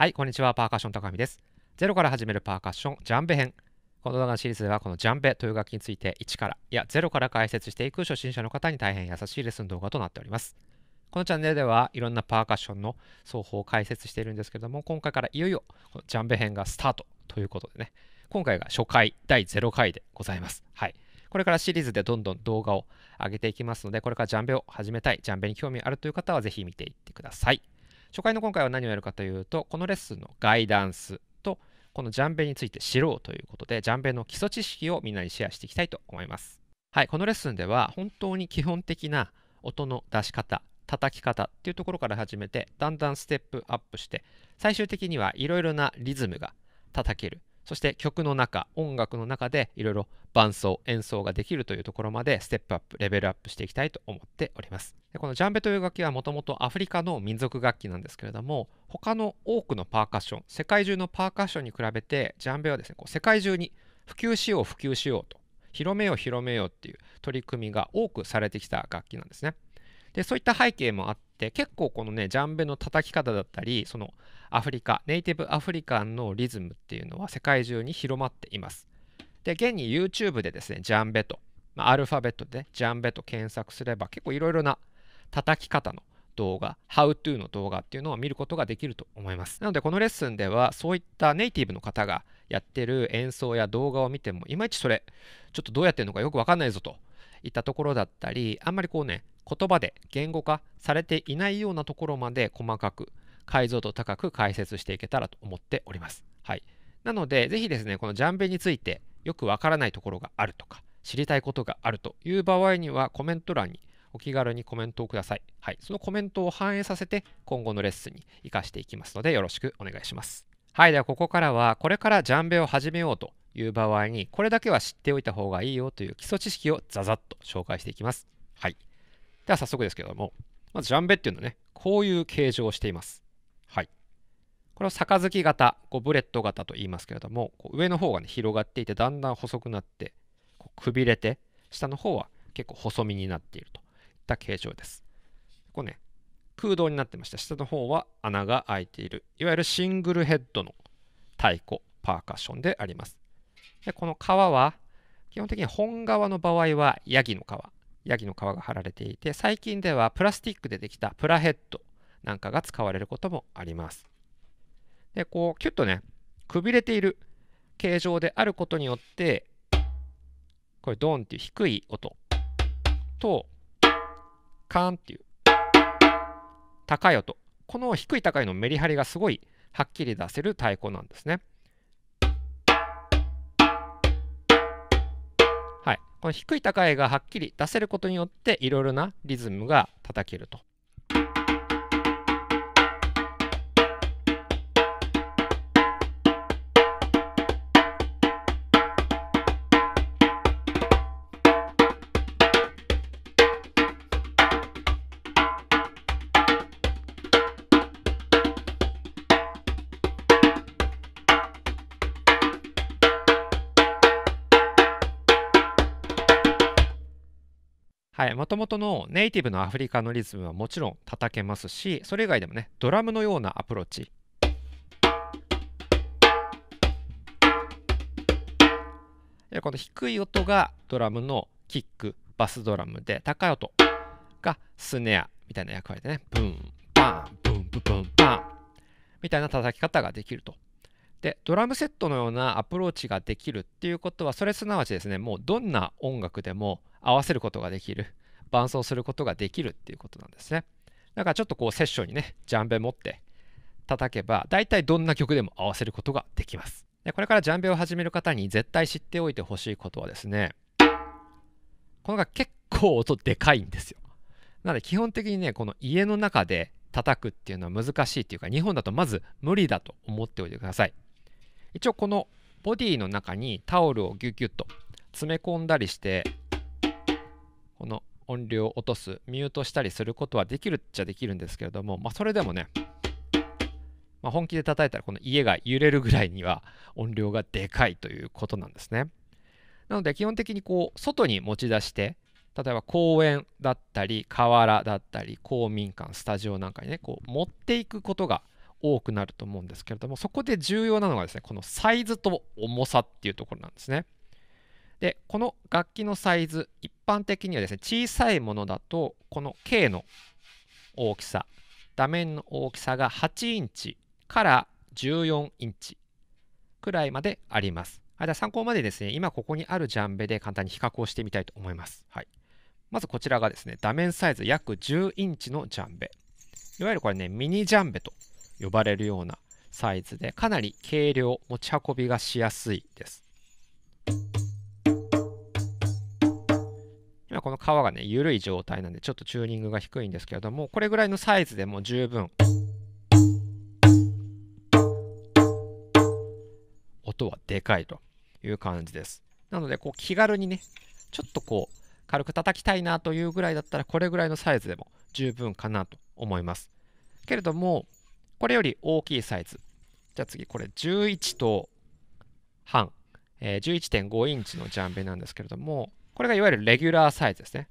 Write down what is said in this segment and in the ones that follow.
はい、こんにちは。パーカッション高見です。ゼロから始めるパーカッション、ジャンベ編。この動画のシリーズでは、このジャンベという楽器について1から、いや、0から解説していく初心者の方に大変優しいレッスン動画となっております。このチャンネルではいろんなパーカッションの奏法を解説しているんですけども、今回からいよいよこのジャンベ編がスタートということでね、今回が初回第0回でございます。はい。これからシリーズでどんどん動画を上げていきますので、これからジャンベを始めたい、ジャンベに興味あるという方はぜひ見ていってください。初回の今回は何をやるかというと、このレッスンのガイダンスと、このジャンベについて知ろうということで、ジャンベの基礎知識をみんなにシェアしていきたいと思います。はい、このレッスンでは本当に基本的な音の出し方、叩き方っていうところから始めて、だんだんステップアップして、最終的にはいろいろなリズムが叩けるそして曲の中、音楽の中でいろいろ伴奏、演奏ができるというところまでステップアップ、レベルアップしていきたいと思っております。でこのジャンベという楽器はもともとアフリカの民族楽器なんですけれども、他の多くのパーカッション、世界中のパーカッションに比べて、ジャンベはですね、こう世界中に普及しよう、普及しようと、広めよう、広めようっていう取り組みが多くされてきた楽器なんですね。でそういった背景もあっって結構このねジャンベの叩き方だったりそのアフリカネイティブアフリカンのリズムっていうのは世界中に広まっていますで現に YouTube でですねジャンベと、まあ、アルファベットでジャンベと検索すれば結構いろいろな叩き方の動画 How to の動画っていうのを見ることができると思いますなのでこのレッスンではそういったネイティブの方がやってる演奏や動画を見てもいまいちそれちょっとどうやってるのかよくわかんないぞといったところだったりあんまりこうね言葉で言語化されていないようなところまで細かく解像度高く解説していけたらと思っております。はい、なので、是非ですね、このジャンベについてよくわからないところがあるとか、知りたいことがあるという場合には、コメント欄にお気軽にコメントをください。はい、そのコメントを反映させて、今後のレッスンに活かしていきますので、よろしくお願いします。はい、ではここからは、これからジャンベを始めようという場合に、これだけは知っておいた方がいいよという基礎知識をザザッと紹介していきます。はい。では早速ですけれども、まずジャンベっていうのはね、こういう形状をしています。はい。これを杯型、こうブレッド型と言いますけれども、こう上の方がね、広がっていて、だんだん細くなって、こうくびれて、下の方は結構細身になっているといった形状です。ここね、空洞になってまして、下の方は穴が開いている、いわゆるシングルヘッドの太鼓、パーカッションであります。でこの皮は、基本的に本革の場合はヤギの皮、ヤギの皮が貼られていて最近ではプラスチックでできたプラヘッドなんかが使われることもあります。でこうキュッとねくびれている形状であることによってこれドンっていう低い音とカーンっていう高い音この低い高いのメリハリがすごいはっきり出せる太鼓なんですね。この低い高いがはっきり出せることによっていろいろなリズムが叩けるとはい、もともとのネイティブのアフリカのリズムはもちろん叩けますし、それ以外でもね、ドラムのようなアプローチ。この低い音がドラムのキック、バスドラムで、高い音がスネアみたいな役割でね、ブン、バン、ブン、ブン、ブン、バンみたいな叩き方ができると。でドラムセットのようなアプローチができるっていうことはそれすなわちですねもうどんな音楽でも合わせることができる伴奏することができるっていうことなんですねだからちょっとこうセッションにねジャンベ持って叩けば大体どんな曲でも合わせることができますでこれからジャンベを始める方に絶対知っておいてほしいことはですねこのが結構音でかいんですよなので基本的にねこの家の中で叩くっていうのは難しいっていうか日本だとまず無理だと思っておいてください一応このボディの中にタオルをギュギュッと詰め込んだりしてこの音量を落とすミュートしたりすることはできるっちゃできるんですけれども、まあ、それでもね、まあ、本気で叩いたらこの家が揺れるぐらいには音量がでかいということなんですね。なので基本的にこう外に持ち出して例えば公園だったり河原だったり公民館スタジオなんかにねこう持っていくことが多くなると思うんですけれどもそこで重要なのがですねこのサイズと重さっていうところなんですね。でこの楽器のサイズ一般的にはですね小さいものだとこの K の大きさ画面の大きさが8インチから14インチくらいまであります。はい、では参考までですね、今ここにあるジャンベで簡単に比較をしてみたいと思います。はい、まずこちらがですね、画面サイズ約10インチのジャンベ。いわゆるこれね、ミニジャンベと呼ばれるようなサイズで、かなり軽量、持ち運びがしやすいです。この皮がね、緩い状態なんで、ちょっとチューニングが低いんですけれども、これぐらいのサイズでも十分、音はでかいという感じです。なので、こう気軽にね、ちょっとこう、軽く叩きたいなというぐらいだったら、これぐらいのサイズでも十分かなと思います。けれども、これより大きいサイズ。じゃあ次、これ11と半、えー、11.5インチのジャンベなんですけれども、これがいわゆるレギュラーサイズですね。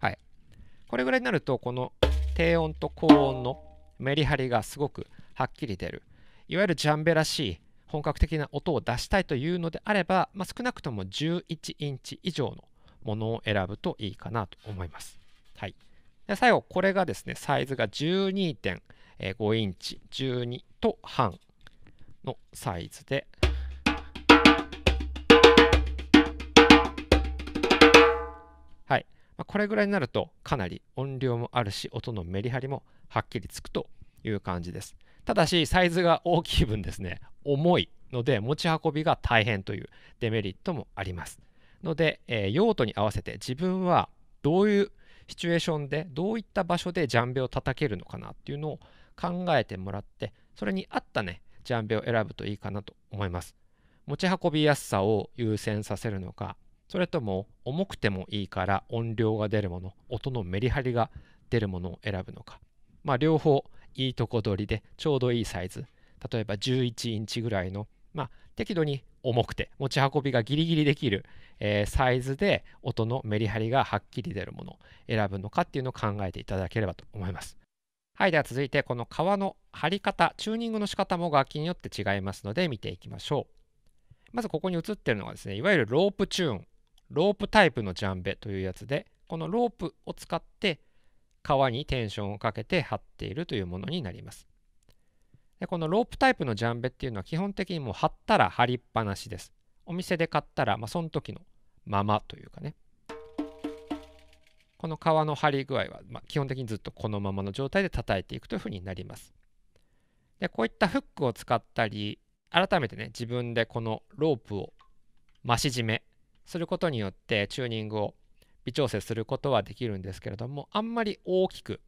はい。これぐらいになると、この低音と高音のメリハリがすごくはっきり出る。いわゆるジャンベらしい本格的な音を出したいというのであれば、まあ、少なくとも11インチ以上のものを選ぶといいかなと思います。はい、で最後、これがですね、サイズが12.1え5インチ12と半のサイズではい、まこれぐらいになるとかなり音量もあるし音のメリハリもはっきりつくという感じですただしサイズが大きい分ですね重いので持ち運びが大変というデメリットもありますので、えー、用途に合わせて自分はどういうシチュエーションでどういった場所でジャンベを叩けるのかなっていうのを考えてもらって、それに合ったね、ジャンベを選ぶといいかなと思います。持ち運びやすさを優先させるのか、それとも重くてもいいから音量が出るもの、音のメリハリが出るものを選ぶのか、まあ、両方いいとこ取りでちょうどいいサイズ、例えば11インチぐらいの、まあ、適度に重くて持ち運びがギリギリできる、えー、サイズで音のメリハリがはっきり出るものを選ぶのかっていうのを考えていただければと思います。はい、では続いてこの革の貼り方、チューニングの仕方も楽器によって違いますので見ていきましょう。まずここに映ってるのがですね、いわゆるロープチューン、ロープタイプのジャンベというやつで、このロープを使って革にテンションをかけて貼っているというものになります。でこのロープタイプのジャンベっていうのは基本的にもう貼ったら貼りっぱなしです。お店で買ったら、まあ、その時のままというかね。この皮の張り具合は、ま基本的にずっとこのままの状態で叩いていくというふうになります。でこういったフックを使ったり改めてね自分でこのロープを増し締めすることによってチューニングを微調整することはできるんですけれどもあんまり大きく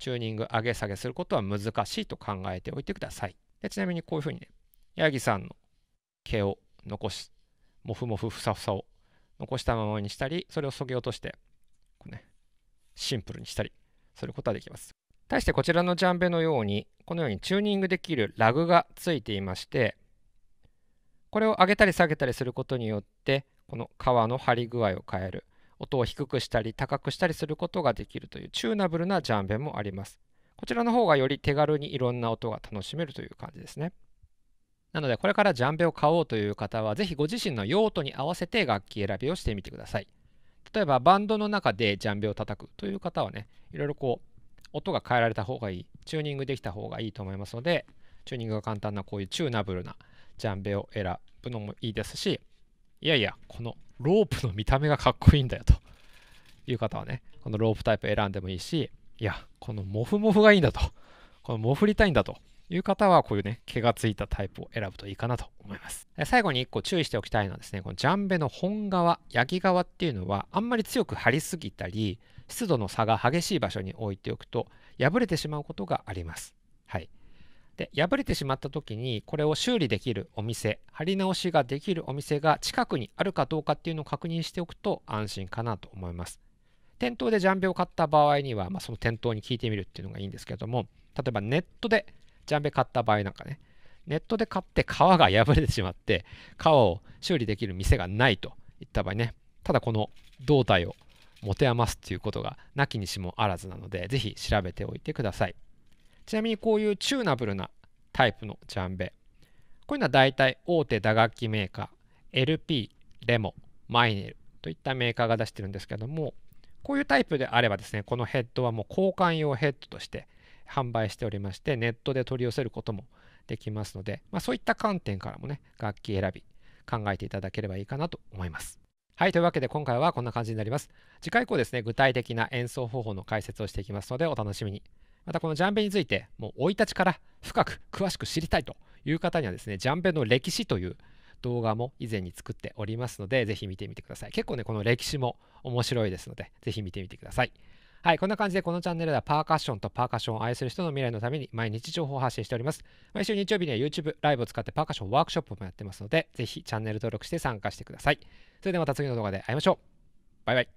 チューニング上げ下げすることは難しいと考えておいてください。でちなみにこういうふうにねヤギさんの毛を残しモフモフふさふさを残したままにしたりそれをそぎ落としてこう、ね、シンプルにしたりすることができます。対してこちらのジャンベのように、このようにチューニングできるラグがついていまして、これを上げたり下げたりすることによって、この皮の張り具合を変える、音を低くしたり高くしたりすることができるというチューナブルなジャンベもあります。こちらの方がより手軽にいろんな音が楽しめるという感じですね。なのでこれからジャンベを買おうという方は、是非ご自身の用途に合わせて楽器選びをしてみてください。例えばバンドの中でジャンベを叩くという方はね、いろいろこう、音が変えられた方がいい、チューニングできた方がいいと思いますので、チューニングが簡単なこういうチューナブルなジャンベを選ぶのもいいですし、いやいや、このロープの見た目がかっこいいんだよという方はね、このロープタイプ選んでもいいし、いや、このモフモフがいいんだと、このモフりたいんだという方は、こういうね、毛がついたタイプを選ぶといいかなと思います。最後に1個注意しておきたいのはですね、このジャンベの本側、ヤギ側っていうのは、あんまり強く張りすぎたり、湿度の差が激しい場所に置いておくと、破れてしまうことがあります。はい。で破れてしまった時にこれを修理できるお店貼り直しができるお店が近くにあるかどうかっていうのを確認しておくと安心かなと思います店頭でジャンベを買った場合には、まあ、その店頭に聞いてみるっていうのがいいんですけども例えばネットでジャンベ買った場合なんかね、ネットで買って皮が破れてしまって、皮を修理できる店がないといった場合ね、ただこの胴体を持て余すということがなきにしもあらずなので、ぜひ調べておいてください。ちなみにこういうチューナブルなタイプのジャンベ、こういうのは大体大手打楽器メーカー、LP、レモ、マイネルといったメーカーが出してるんですけども、こういうタイプであればですね、このヘッドはもう交換用ヘッドとして販売しておりまして、ネットで取り寄せることもできますので、まあ、そういった観点からもね、楽器選び、考えていただければいいかなと思います。はい、というわけで今回はこんな感じになります。次回以降ですね、具体的な演奏方法の解説をしていきますので、お楽しみに。またこのジャンベについて、もう生い立ちから深く詳しく知りたいという方にはですね、ジャンベの歴史という動画も以前に作っておりますので、ぜひ見てみてください。結構ね、この歴史も面白いですので、ぜひ見てみてください。はい、こんな感じでこのチャンネルではパーカッションとパーカッションを愛する人の未来のために毎日情報を発信しております。毎週日曜日には YouTube ライブを使ってパーカッションワークショップもやってますので、ぜひチャンネル登録して参加してください。それではまた次の動画で会いましょう。バイバイ。